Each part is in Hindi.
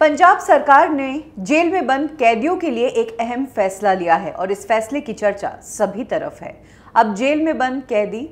पंजाब सरकार ने जेल में बंद कैदियों के लिए एक अहम फैसला लिया है और इस फैसले की चर्चा सभी तरफ है अब जेल में बंद कैदी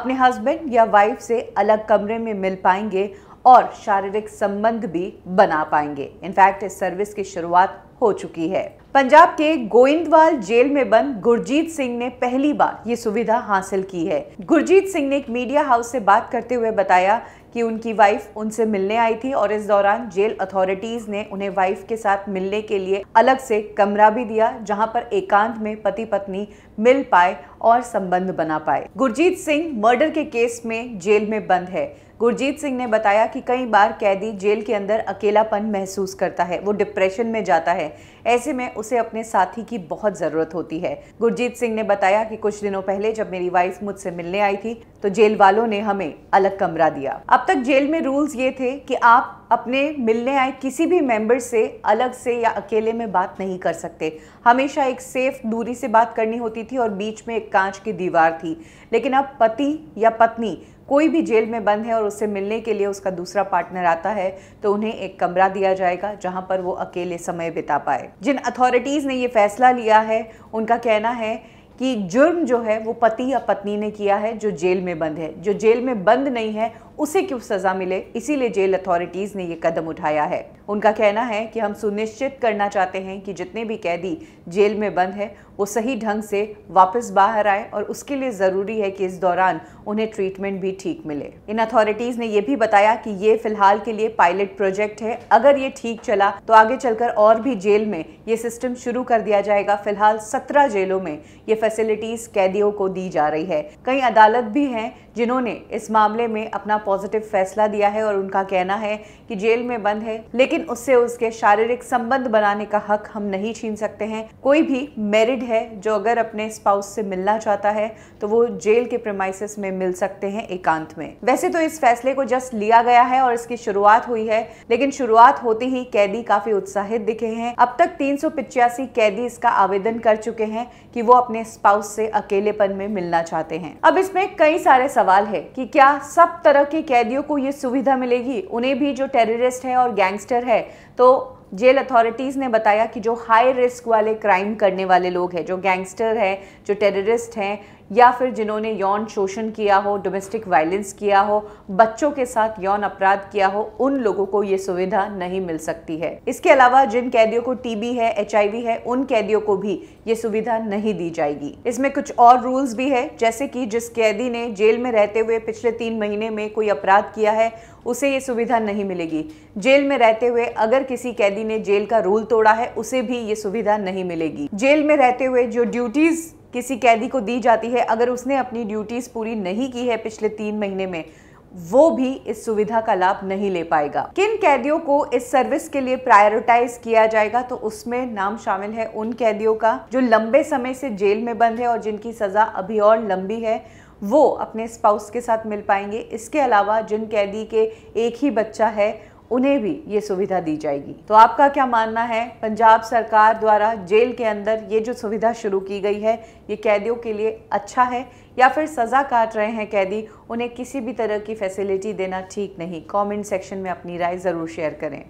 अपने हस्बैंड या वाइफ से अलग कमरे में मिल पाएंगे और शारीरिक संबंध भी बना पाएंगे इनफैक्ट इस सर्विस की शुरुआत हो चुकी है पंजाब के गोइंदवाल जेल में बंद गुरजीत सिंह ने पहली बार ये सुविधा हासिल की है गुरजीत सिंह ने एक मीडिया हाउस से बात करते हुए बताया कि उनकी वाइफ उनसे मिलने आई थी और इस दौरान जेल अथॉरिटीज ने उन्हें वाइफ के साथ मिलने के लिए अलग से कमरा भी दिया जहां पर एकांत में पति पत्नी मिल पाए और संबंध बना पाए गुरजीत सिंह मर्डर के केस में जेल में बंद है गुरजीत सिंह ने बताया कि कई बार कैदी जेल के अंदर अकेलापन महसूस करता है वो डिप्रेशन में जाता है ऐसे में उसे अपने साथी की बहुत ज़रूरत होती है गुरजीत सिंह ने बताया कि कुछ दिनों पहले जब मेरी वाइफ मुझसे मिलने आई थी तो जेल वालों ने हमें अलग कमरा दिया अब तक जेल में रूल्स ये थे कि आप अपने मिलने आए किसी भी मेंबर से अलग से या अकेले में बात नहीं कर सकते हमेशा एक सेफ दूरी से बात करनी होती थी और बीच में एक कांच की दीवार थी लेकिन अब पति या पत्नी कोई भी जेल में बंद है और उससे मिलने के लिए उसका दूसरा पार्टनर आता है तो उन्हें एक कमरा दिया जाएगा जहां पर वो अकेले समय बिता पाए जिन अथॉरिटीज़ ने ये फैसला लिया है उनका कहना है कि जुर्म जो है वो पति या पत्नी ने किया है जो जेल में बंद है जो जेल में बंद नहीं है उसे क्यों सज़ा मिले इसीलिए जेल अथॉरिटीज़ ने ये कदम उठाया है उनका कहना है कि हम सुनिश्चित करना चाहते हैं कि जितने भी कैदी जेल में बंद हैं वो सही ढंग से वापस बाहर आए और उसके लिए ज़रूरी है कि इस दौरान उन्हें ट्रीटमेंट भी ठीक मिले इन अथॉरिटीज़ ने यह भी बताया कि ये फ़िलहाल के लिए पायलट प्रोजेक्ट है अगर ये ठीक चला तो आगे चलकर और भी जेल में ये सिस्टम शुरू कर दिया जाएगा फिलहाल सत्रह जेलों में ये फैसिलिटीज़ कैदियों को दी जा रही है कई अदालत भी हैं जिन्होंने इस मामले में अपना पॉजिटिव फैसला दिया है और उनका कहना है कि जेल में बंद है लेकिन उससे उसके शारीरिक संबंध बनाने का हक हम नहीं छीन सकते हैं कोई भी मैरिड है जो अगर अपने स्पाउस से मिलना चाहता है तो वो जेल के प्रमाइसिस में मिल सकते हैं एकांत में वैसे तो इस फैसले को जस्ट लिया गया है और इसकी शुरुआत हुई है लेकिन शुरुआत होते ही कैदी काफी उत्साहित दिखे हैं अब तक तीन कैदी इसका आवेदन कर चुके हैं कि वो अपने स्पाउस से अकेलेपन में मिलना चाहते हैं अब इसमें कई सारे सवाल है कि क्या सब तरह के कैदियों को ये सुविधा मिलेगी उन्हें भी जो टेररिस्ट हैं और गैंगस्टर है तो जेल अथॉरिटीज़ ने बताया कि जो हाई रिस्क वाले क्राइम करने वाले लोग हैं जो गैंगस्टर हैं जो टेररिस्ट हैं या फिर जिन्होंने यौन शोषण किया हो डोमेस्टिक वायलेंस किया हो बच्चों के साथ यौन अपराध किया हो उन लोगों को ये सुविधा नहीं मिल सकती है इसके अलावा जिन कैदियों को टीबी है एच है उन कैदियों को भी ये सुविधा नहीं दी जाएगी इसमें कुछ और रूल्स भी है जैसे कि जिस कैदी ने जेल में रहते हुए पिछले तीन महीने में कोई अपराध किया है उसे ये सुविधा नहीं मिलेगी जेल में रहते हुए अगर किसी कैदी ने जेल का रूल तोड़ा है उसे भी ये सुविधा नहीं मिलेगी जेल में रहते हुए जो ड्यूटीज किसी कैदी को दी जाती है अगर उसने अपनी ड्यूटीज़ पूरी नहीं की है पिछले तीन महीने में वो भी इस सुविधा का लाभ नहीं ले पाएगा किन कैदियों को इस सर्विस के लिए प्रायोरिटाइज किया जाएगा तो उसमें नाम शामिल है उन कैदियों का जो लंबे समय से जेल में बंद है और जिनकी सज़ा अभी और लंबी है वो अपने स्पाउस के साथ मिल पाएंगे इसके अलावा जिन कैदी के एक ही बच्चा है उन्हें भी ये सुविधा दी जाएगी तो आपका क्या मानना है पंजाब सरकार द्वारा जेल के अंदर ये जो सुविधा शुरू की गई है ये कैदियों के लिए अच्छा है या फिर सज़ा काट रहे हैं कैदी उन्हें किसी भी तरह की फैसिलिटी देना ठीक नहीं कमेंट सेक्शन में अपनी राय ज़रूर शेयर करें